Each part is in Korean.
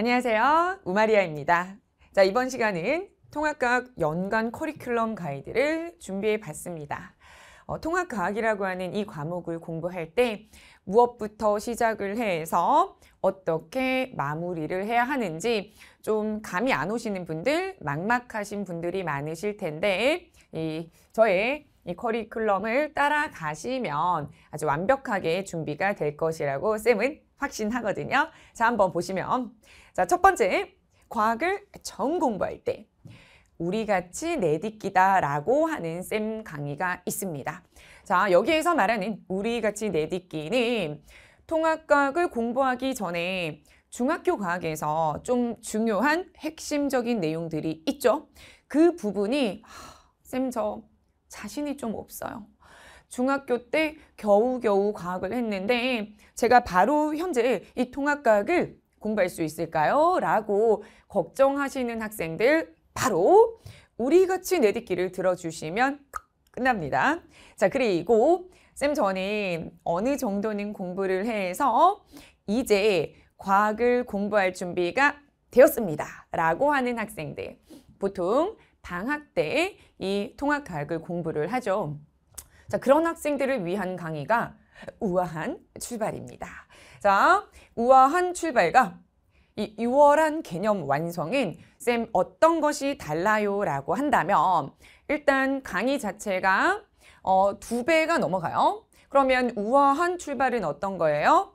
안녕하세요. 우마리아입니다. 자, 이번 시간은 통합과학 연간 커리큘럼 가이드를 준비해 봤습니다. 어, 통합과학이라고 하는 이 과목을 공부할 때 무엇부터 시작을 해서 어떻게 마무리를 해야 하는지 좀 감이 안 오시는 분들, 막막하신 분들이 많으실 텐데 이 저의 이 커리큘럼을 따라가시면 아주 완벽하게 준비가 될 것이라고 쌤은 확신하거든요. 자, 한번 보시면 자, 첫 번째. 과학을 처음 공부할 때 우리 같이 내딛기다라고 하는 쌤 강의가 있습니다. 자, 여기에서 말하는 우리 같이 내딛기는 통합과학을 공부하기 전에 중학교 과학에서 좀 중요한 핵심적인 내용들이 있죠. 그 부분이 쌤 저 자신이 좀 없어요. 중학교 때 겨우겨우 과학을 했는데 제가 바로 현재 이 통합과학을 공부할 수 있을까요? 라고 걱정하시는 학생들 바로 우리같이 내딛기를 들어주시면 끝납니다. 자 그리고 쌤 저는 어느 정도는 공부를 해서 이제 과학을 공부할 준비가 되었습니다. 라고 하는 학생들 보통 방학 때 이 통합과학을 공부를 하죠. 자 그런 학생들을 위한 강의가 우아한 출발입니다. 자, 우아한 출발과 이 유월한 개념 완성인쌤 어떤 것이 달라요? 라고 한다면 일단 강의 자체가 어, 두 배가 넘어가요. 그러면 우아한 출발은 어떤 거예요?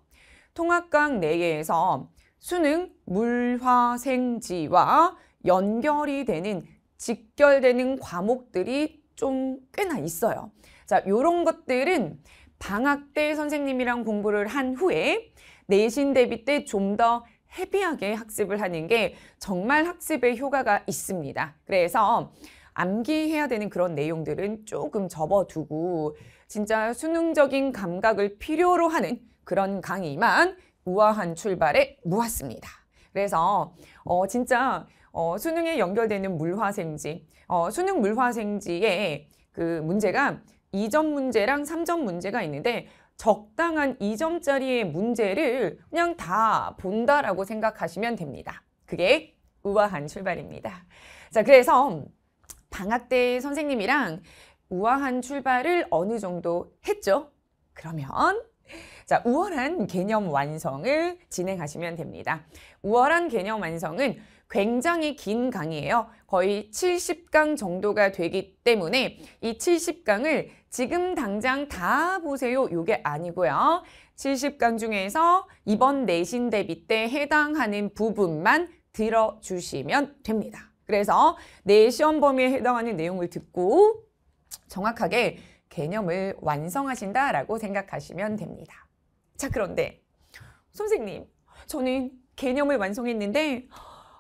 통합강 내에서 수능 물화생지와 연결이 되는 직결되는 과목들이 좀 꽤나 있어요. 자, 요런 것들은 방학 때 선생님이랑 공부를 한 후에 내신 대비 때 좀 더 헤비하게 학습을 하는 게 정말 학습에 효과가 있습니다. 그래서 암기해야 되는 그런 내용들은 조금 접어두고 진짜 수능적인 감각을 필요로 하는 그런 강의만 우아한 출발에 모았습니다. 그래서 어 진짜 어 수능에 연결되는 물화생지, 어 수능 물화생지의 그 문제가 이점 문제랑 삼점 문제가 있는데 적당한 이점짜리의 문제를 그냥 다 본다라고 생각하시면 됩니다. 그게 우아한 출발입니다. 자, 그래서 방학 때 선생님이랑 우아한 출발을 어느 정도 했죠? 그러면 자, 우월한 개념 완성을 진행하시면 됩니다. 우월한 개념 완성은 굉장히 긴 강의예요. 거의 70강 정도가 되기 때문에 이 70강을 지금 당장 다 보세요. 이게 아니고요. 70강 중에서 이번 내신 대비 때 해당하는 부분만 들어주시면 됩니다. 그래서 내 시험 범위에 해당하는 내용을 듣고 정확하게 개념을 완성하신다라고 생각하시면 됩니다. 자, 그런데 선생님, 저는 개념을 완성했는데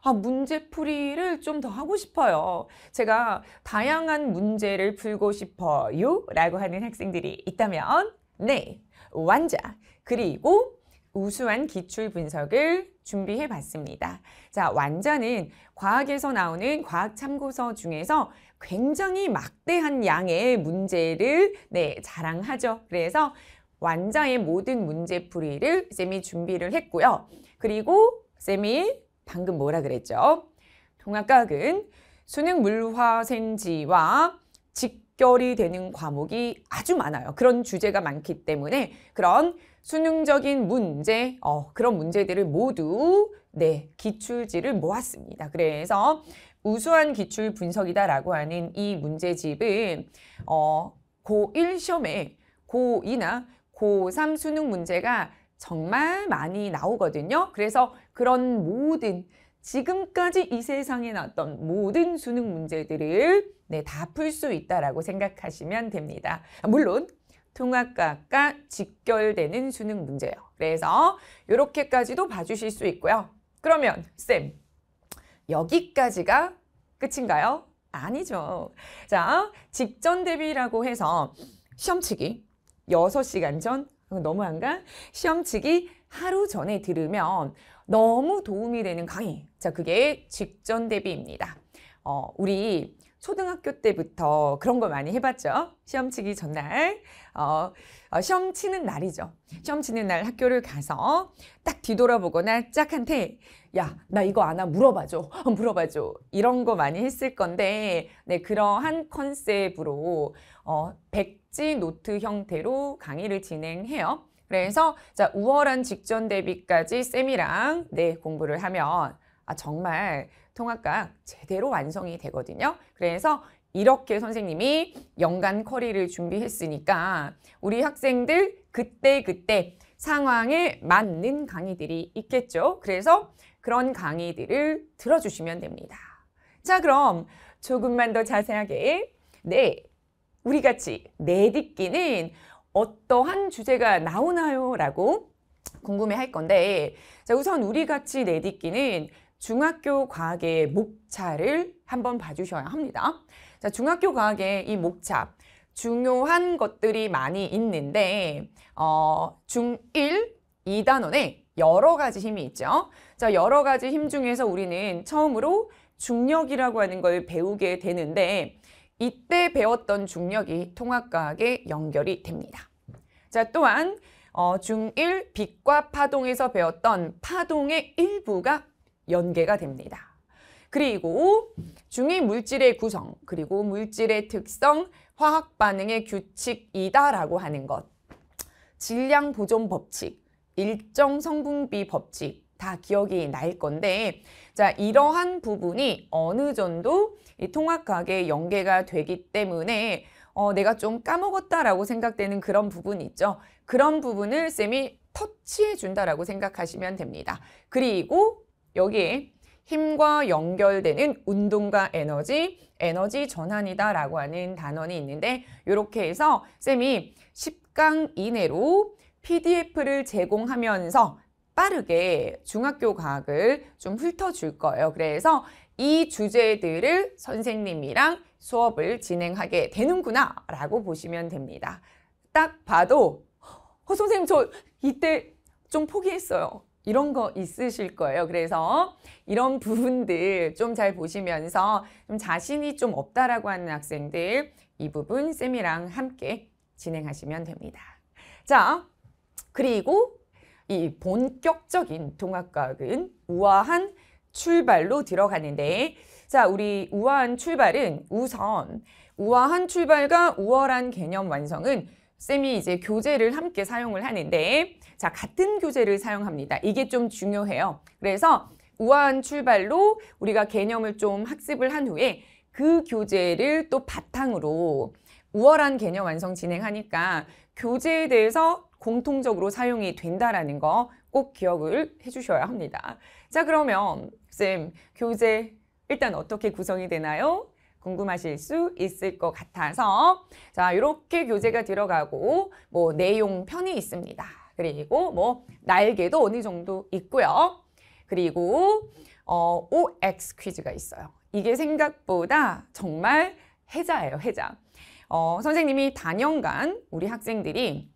아, 문제풀이를 좀 더 하고 싶어요. 제가 다양한 문제를 풀고 싶어요 라고 하는 학생들이 있다면 네, 완자 그리고 우수한 기출 분석을 준비해 봤습니다. 자, 완자는 과학에서 나오는 과학 참고서 중에서 굉장히 막대한 양의 문제를 네, 자랑하죠. 그래서 완자의 모든 문제풀이를 쌤이 준비를 했고요. 그리고 쌤이 방금 뭐라 그랬죠? 동학과학은 수능 물화생지와 직결이 되는 과목이 아주 많아요. 그런 주제가 많기 때문에 그런 수능적인 문제, 어, 그런 문제들을 모두 네, 기출지를 모았습니다. 그래서 우수한 기출 분석이다라고 하는 이 문제집은 어, 고1 시험에 고2나 고3 수능 문제가 정말 많이 나오거든요. 그래서 그런 모든 지금까지 이 세상에 나왔던 모든 수능 문제들을 네, 다풀 수 있다라고 생각하시면 됩니다. 물론 통합과학과 직결되는 수능 문제예요. 그래서 이렇게까지도 봐주실 수 있고요. 그러면 쌤, 여기까지가 끝인가요? 아니죠. 자, 직전 대비라고 해서 시험치기 6시간 전, 너무 한 가? 시험치기 하루 전에 들으면 너무 도움이 되는 강의. 자, 그게 직전 대비입니다. 어, 우리 초등학교 때부터 그런 거 많이 해봤죠. 시험 치기 전날, 어, 어, 시험 치는 날이죠. 시험 치는 날 학교를 가서 딱 뒤돌아보거나 짝한테 야, 나 이거 아나 물어봐줘. 어, 물어봐줘. 이런 거 많이 했을 건데, 네, 그러한 컨셉으로 어, 1 답지 노트 형태로 강의를 진행해요. 그래서 자 우월한 직전 대비까지 쌤이랑 네 공부를 하면 아 정말 통합과 제대로 완성이 되거든요. 그래서 이렇게 선생님이 연간 커리를 준비했으니까 우리 학생들 그때 그때 상황에 맞는 강의들이 있겠죠. 그래서 그런 강의들을 들어주시면 됩니다. 자 그럼 조금만 더 자세하게 네 우리같이 내딛기는 어떠한 주제가 나오나요? 라고 궁금해 할 건데 자 우선 우리같이 내딛기는 중학교 과학의 목차를 한번 봐주셔야 합니다. 자 중학교 과학의 이 목차 중요한 것들이 많이 있는데 어, 중1, 2단원에 여러 가지 힘이 있죠. 자, 여러 가지 힘 중에서 우리는 처음으로 중력이라고 하는 걸 배우게 되는데 이때 배웠던 중력이 통합과학에 연결이 됩니다. 자, 또한 어, 중1 빛과 파동에서 배웠던 파동의 일부가 연계가 됩니다. 그리고 중2 물질의 구성, 그리고 물질의 특성, 화학 반응의 규칙이다라고 하는 것, 질량 보존 법칙, 일정 성분비 법칙, 다 기억이 날 건데 자 이러한 부분이 어느 정도 이통합하게 연계가 되기 때문에 어, 내가 좀 까먹었다라고 생각되는 그런 부분이 있죠. 그런 부분을 쌤이 터치해 준다라고 생각하시면 됩니다. 그리고 여기에 힘과 연결되는 운동과 에너지, 에너지 전환이다 라고 하는 단원이 있는데 이렇게 해서 쌤이 10강 이내로 PDF를 제공하면서 빠르게 중학교 과학을 좀 훑어줄 거예요. 그래서 이 주제들을 선생님이랑 수업을 진행하게 되는구나 라고 보시면 됩니다. 딱 봐도 어, 선생님 저 이때 좀 포기했어요. 이런 거 있으실 거예요. 그래서 이런 부분들 좀 잘 보시면서 좀 자신이 좀 없다라고 하는 학생들 이 부분 쌤이랑 함께 진행하시면 됩니다. 자, 그리고 이 본격적인 동학과학은 우아한 출발로 들어가는데 자 우리 우아한 출발은 우선 우아한 출발과 우월한 개념 완성은 쌤이 이제 교재를 함께 사용을 하는데 자 같은 교재를 사용합니다. 이게 좀 중요해요. 그래서 우아한 출발로 우리가 개념을 좀 학습을 한 후에 그 교재를 또 바탕으로 우월한 개념 완성 진행하니까 교재에 대해서 공통적으로 사용이 된다라는 거 꼭 기억을 해주셔야 합니다. 자 그러면 쌤 교재 일단 어떻게 구성이 되나요? 궁금하실 수 있을 것 같아서 자 이렇게 교재가 들어가고 뭐 내용 편이 있습니다. 그리고 뭐 날개도 어느 정도 있고요. 그리고 어, OX 퀴즈가 있어요. 이게 생각보다 정말 해자예요, 해자. 어, 선생님이 단연간 우리 학생들이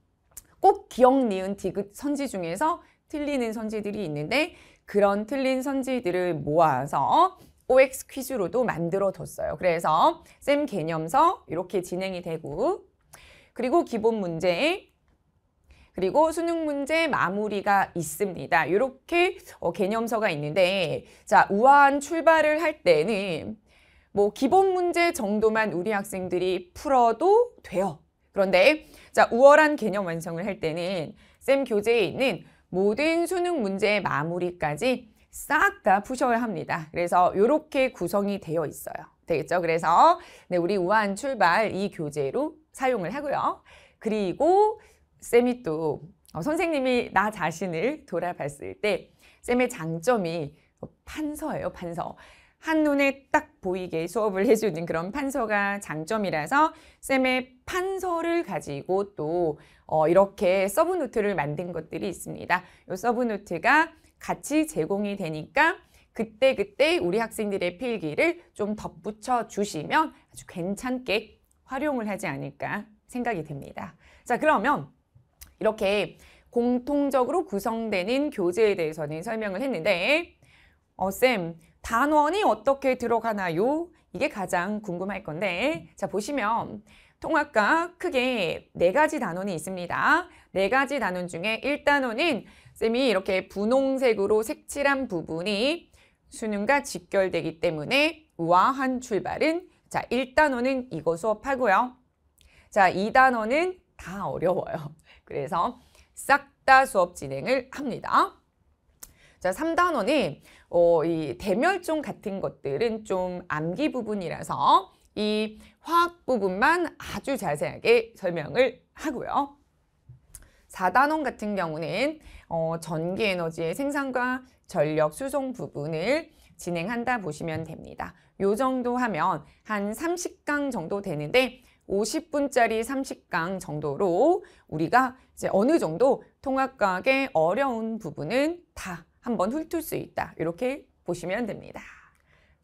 꼭 기억 니은 디귿 선지 중에서 틀리는 선지들이 있는데 그런 틀린 선지들을 모아서 OX 퀴즈로도 만들어뒀어요. 그래서 쌤 개념서 이렇게 진행이 되고 그리고 기본 문제 그리고 수능 문제 마무리가 있습니다. 이렇게 어, 개념서가 있는데 자 우아한 출발을 할 때는 뭐 기본 문제 정도만 우리 학생들이 풀어도 돼요. 그런데 자 우월한 개념 완성을 할 때는 쌤 교재에 있는 모든 수능 문제의 마무리까지 싹 다 푸셔야 합니다. 그래서 이렇게 구성이 되어 있어요. 되겠죠? 그래서 네, 우리 우한 출발 이 교재로 사용을 하고요. 그리고 쌤이 또 어, 선생님이 나 자신을 돌아봤을 때 쌤의 장점이 어, 판서예요, 판서. 한눈에 딱 보이게 수업을 해주는 그런 판서가 장점이라서 쌤의 판서를 가지고 또 어, 이렇게 서브노트를 만든 것들이 있습니다. 이 서브노트가 같이 제공이 되니까 그때그때 그때 우리 학생들의 필기를 좀 덧붙여 주시면 아주 괜찮게 활용을 하지 않을까 생각이 됩니다. 자 그러면 이렇게 공통적으로 구성되는 교재에 대해서는 설명을 했는데 어, 쌤, 단원이 어떻게 들어가나요? 이게 가장 궁금할 건데 자 보시면 통합과 크게 네 가지 단원이 있습니다. 네 가지 단원 중에 1단원인 쌤이 이렇게 분홍색으로 색칠한 부분이 수능과 직결되기 때문에 우아한 출발은 자 1단원은 이거 수업하고요. 자 2단원은 다 어려워요. 그래서 싹 다 수업 진행을 합니다. 자, 3단원이 어, 이 대멸종 같은 것들은 좀 암기 부분이라서 이 화학 부분만 아주 자세하게 설명을 하고요. 4단원 같은 경우는 어, 전기에너지의 생산과 전력 수송 부분을 진행한다 보시면 됩니다. 요 정도 하면 한 30강 정도 되는데 50분짜리 30강 정도로 우리가 이제 어느 정도 통합과학의 어려운 부분은 다 한번 훑을 수 있다. 이렇게 보시면 됩니다.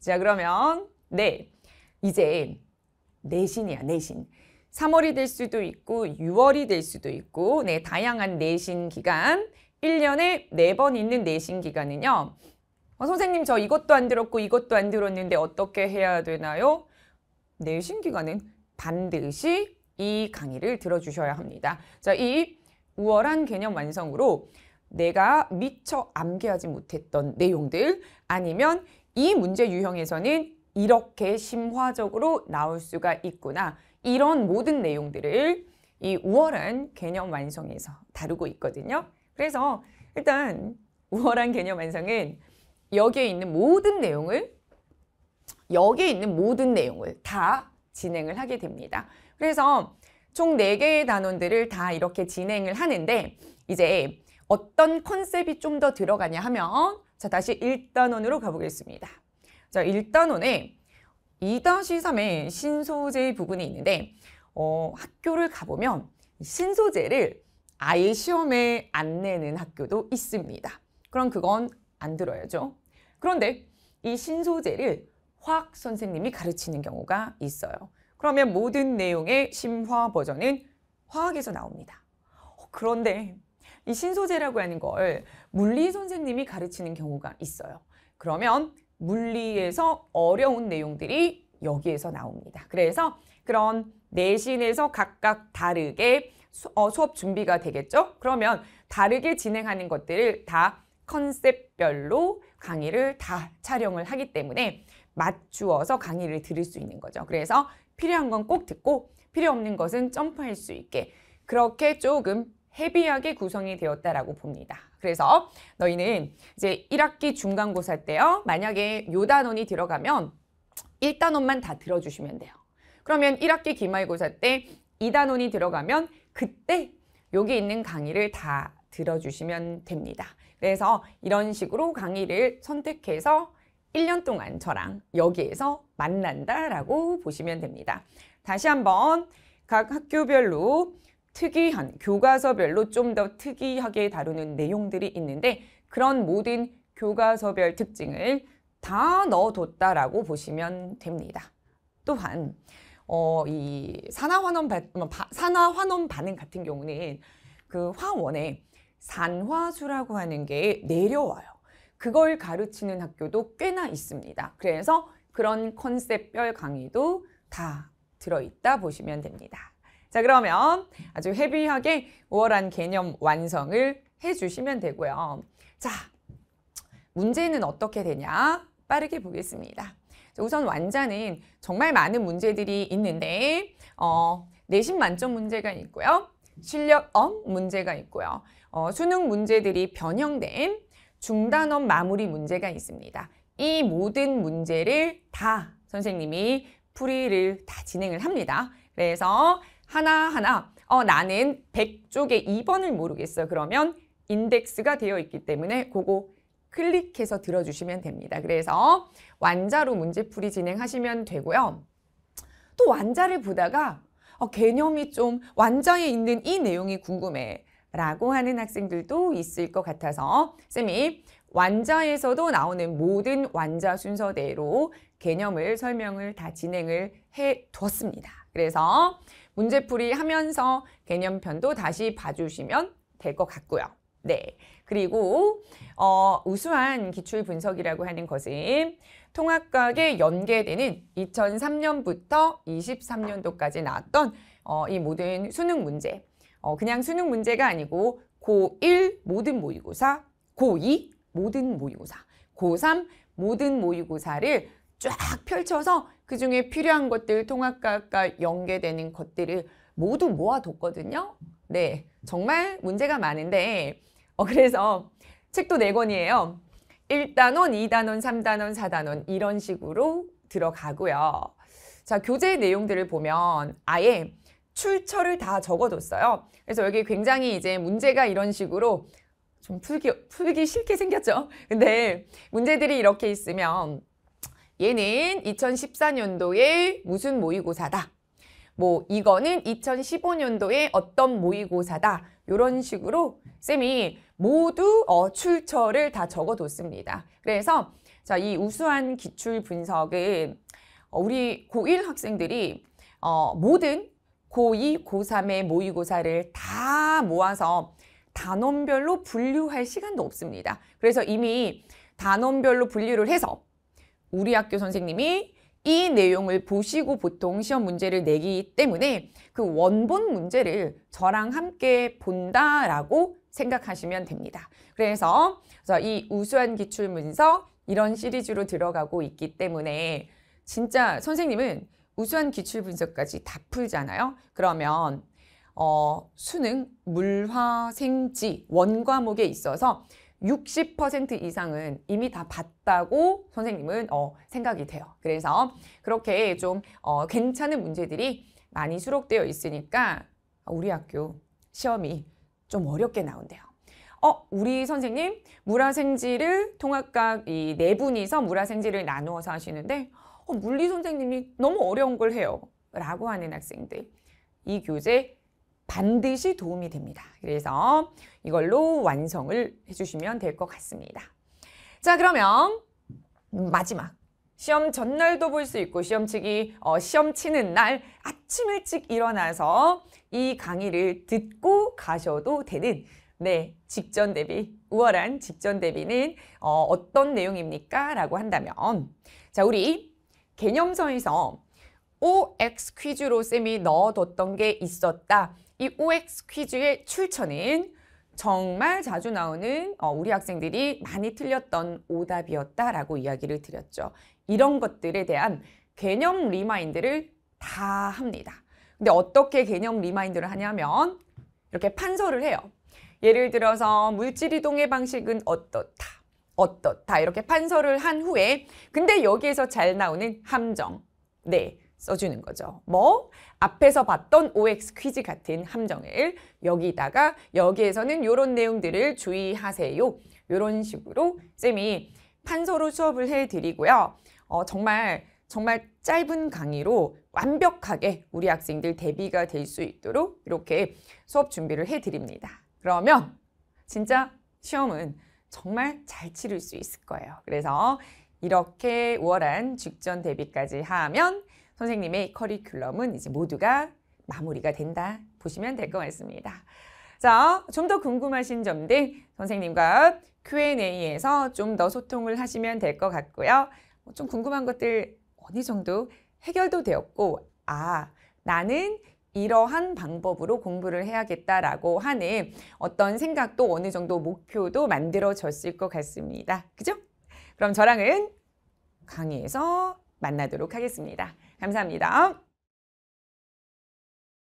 자, 그러면 네, 이제 내신이야, 내신. 3월이 될 수도 있고 6월이 될 수도 있고 네, 다양한 내신 기간 1년에 4번 있는 내신 기간은요. 어, 선생님 저 이것도 안 들었고 이것도 안 들었는데 어떻게 해야 되나요? 내신 기간은 반드시 이 강의를 들어주셔야 합니다. 자, 이 우월한 개념 완성으로 내가 미처 암기하지 못했던 내용들 아니면 이 문제 유형에서는 이렇게 심화적으로 나올 수가 있구나 이런 모든 내용들을 이 우월한 개념 완성에서 다루고 있거든요. 그래서 일단 우월한 개념 완성은 여기에 있는 모든 내용을 여기에 있는 모든 내용을 다 진행을 하게 됩니다. 그래서 총 네개의 단원들을 다 이렇게 진행을 하는데 이제 어떤 컨셉이 좀 더 들어가냐 하면 자 다시 1단원으로 가보겠습니다. 자 1단원에 2-3의 신소재 부분이 있는데 어, 학교를 가보면 신소재를 아예 시험에 안 내는 학교도 있습니다. 그럼 그건 안 들어야죠. 그런데 이 신소재를 화학 선생님이 가르치는 경우가 있어요. 그러면 모든 내용의 심화 버전은 화학에서 나옵니다. 어, 그런데 이 신소재라고 하는 걸 물리 선생님이 가르치는 경우가 있어요. 그러면 물리에서 어려운 내용들이 여기에서 나옵니다. 그래서 그런 내신에서 각각 다르게 수, 어, 수업 준비가 되겠죠? 그러면 다르게 진행하는 것들을 다 컨셉별로 강의를 다 촬영을 하기 때문에 맞추어서 강의를 들을 수 있는 거죠. 그래서 필요한 건 꼭 듣고 필요 없는 것은 점프할 수 있게 그렇게 조금 헤비하게 구성이 되었다라고 봅니다. 그래서 너희는 이제 1학기 중간고사 때요. 만약에 요 단원이 들어가면 1단원만 다 들어주시면 돼요. 그러면 1학기 기말고사 때 2단원이 들어가면 그때 여기 있는 강의를 다 들어주시면 됩니다. 그래서 이런 식으로 강의를 선택해서 1년 동안 저랑 여기에서 만난다라고 보시면 됩니다. 다시 한번 각 학교별로 특이한 교과서별로 좀 더 특이하게 다루는 내용들이 있는데 그런 모든 교과서별 특징을 다 넣어뒀다라고 보시면 됩니다. 또한 어, 이 산화환원, 뭐, 바, 산화환원 반응 같은 경우는 그 화원에 산화수라고 하는 게 내려와요. 그걸 가르치는 학교도 꽤나 있습니다. 그래서 그런 컨셉별 강의도 다 들어있다 보시면 됩니다. 자 그러면 아주 헤비하게 우월한 개념 완성을 해주시면 되고요. 자 문제는 어떻게 되냐 빠르게 보겠습니다. 우선 완자는 정말 많은 문제들이 있는데 어, 내신 만점 문제가 있고요. 실력업 문제가 있고요. 어, 수능 문제들이 변형된 중단업 마무리 문제가 있습니다. 이 모든 문제를 다 선생님이 풀이를 다 진행을 합니다. 그래서 하나하나 어, 나는 100쪽에 2번을 모르겠어. 그러면 인덱스가 되어 있기 때문에 그거 클릭해서 들어주시면 됩니다. 그래서 완자로 문제풀이 진행하시면 되고요. 또 완자를 보다가 어, 개념이 좀 완자에 있는 이 내용이 궁금해 라고 하는 학생들도 있을 것 같아서 쌤이 완자에서도 나오는 모든 완자 순서대로 개념을 설명을 다 진행을 해두었습니다. 그래서 문제풀이 하면서 개념편도 다시 봐주시면 될 것 같고요. 네. 그리고 어, 우수한 기출 분석이라고 하는 것은 통합과학에 연계되는 2003년부터 23년도까지 나왔던 어, 이 모든 수능 문제 어, 그냥 수능 문제가 아니고 고1 모든 모의고사, 고2 모든 모의고사, 고3 모든 모의고사를 쫙 펼쳐서 그중에 필요한 것들 통합과학과 연계되는 것들을 모두 모아뒀거든요. 네, 정말 문제가 많은데 어, 그래서 책도 네권이에요 1단원, 2단원, 3단원, 4단원 이런 식으로 들어가고요. 자, 교재 내용들을 보면 아예 출처를 다 적어뒀어요. 그래서 여기 굉장히 이제 문제가 이런 식으로 좀 풀기, 풀기 싫게 생겼죠. 근데 문제들이 이렇게 있으면 얘는 2014년도에 무슨 모의고사다. 뭐 이거는 2015년도에 어떤 모의고사다. 이런 식으로 쌤이 모두 어, 출처를 다 적어뒀습니다. 그래서 자, 이 우수한 기출 분석은 어, 우리 고1 학생들이 어, 모든 고2, 고3의 모의고사를 다 모아서 단원별로 분류할 시간도 없습니다. 그래서 이미 단원별로 분류를 해서 우리 학교 선생님이 이 내용을 보시고 보통 시험 문제를 내기 때문에 그 원본 문제를 저랑 함께 본다라고 생각하시면 됩니다. 그래서 이 우수한 기출문서 이런 시리즈로 들어가고 있기 때문에 진짜 선생님은 우수한 기출분석까지 다 풀잖아요. 그러면 어, 수능, 물화생지, 원과목에 있어서 60% 이상은 이미 다 봤다고 선생님은 어, 생각이 돼요. 그래서 그렇게 좀 어, 괜찮은 문제들이 많이 수록되어 있으니까 우리 학교 시험이 좀 어렵게 나온대요. 어, 우리 선생님 물화생지를 통합각 이 네 분이서 물화생지를 나누어서 하시는데 어, 물리 선생님이 너무 어려운 걸 해요. 라고 하는 학생들. 이 교재 반드시 도움이 됩니다. 그래서 이걸로 완성을 해주시면 될 것 같습니다. 자 그러면 마지막 시험 전날도 볼 수 있고 시험치기 어, 시험 치는 날 아침 일찍 일어나서 이 강의를 듣고 가셔도 되는 네 직전 대비 우월한 직전 대비는 어, 어떤 내용입니까? 라고 한다면 자 우리 개념서에서 OX 퀴즈로 쌤이 넣어뒀던 게 있었다. 이 OX 퀴즈의 출처는 정말 자주 나오는 어, 우리 학생들이 많이 틀렸던 오답이었다라고 이야기를 드렸죠. 이런 것들에 대한 개념 리마인드를 다 합니다. 근데 어떻게 개념 리마인드를 하냐면 이렇게 판서를 해요. 예를 들어서 물질 이동의 방식은 어떻다, 어떻다 이렇게 판서를 한 후에 근데 여기에서 잘 나오는 함정, 네, 써주는 거죠. 뭐? 앞에서 봤던 OX 퀴즈 같은 함정을 여기다가 여기에서는 이런 내용들을 주의하세요. 이런 식으로 쌤이 판서로 수업을 해드리고요. 어, 정말 정말 짧은 강의로 완벽하게 우리 학생들 대비가 될 수 있도록 이렇게 수업 준비를 해드립니다. 그러면 진짜 시험은 정말 잘 치를 수 있을 거예요. 그래서 이렇게 우월한 직전 대비까지 하면 선생님의 커리큘럼은 이제 모두가 마무리가 된다 보시면 될 것 같습니다. 자, 좀 더 궁금하신 점들 선생님과 Q&A에서 좀 더 소통을 하시면 될 것 같고요. 어, 좀 궁금한 것들 어느 정도 해결도 되었고 아, 나는 이러한 방법으로 공부를 해야겠다라고 하는 어떤 생각도 어느 정도 목표도 만들어졌을 것 같습니다. 그죠? 그럼 저랑은 강의에서 만나도록 하겠습니다. 감사합니다.